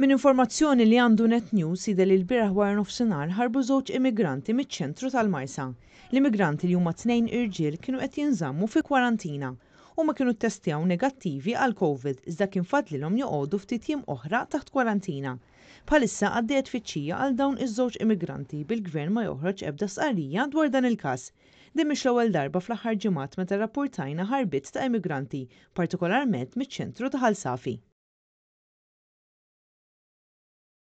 Min informazzjoni li għandu net news li l biraħ wara nofsinhar ħarbu żewġ immigranti miċ-ċentru tal-Majsa. L-immigranti li huma tnejn irġiel kienu qed jinżammu fi kwarantina u ma kienu testjaw negattivi għal COVID iżda kien fadlilhom joqogħdu ftit jiem oħra taħt kwarantina. Bħalissa għaddiet fiċċija għal dawn iż-żewġ immigranti bil-gvern ma joħroġ ebda sqarrija dwar dan il-każ. Din mhix l-ewwel darba fl-aħħar ġimgħat meta rapportajna ħarbit ta' immigranti, partikolarment miċ-ċentru ta' Ħalsafi.